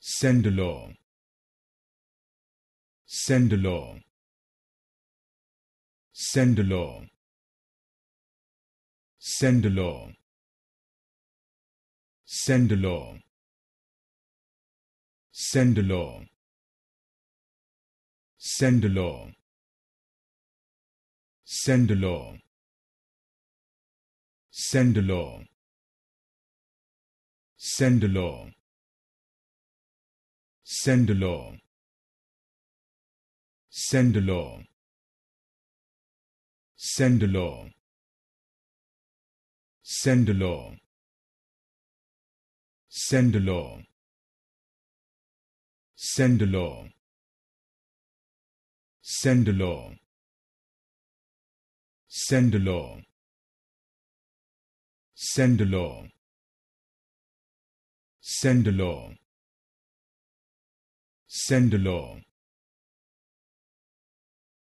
Sendelor. Sendelor. Sendelor. Sendelor. Sendelor. Sendelor. Sendelor. Sendelor. Sendelor. Sendelor. Send Send Send Send Send along. Send along. Send along. Send along. Send along along.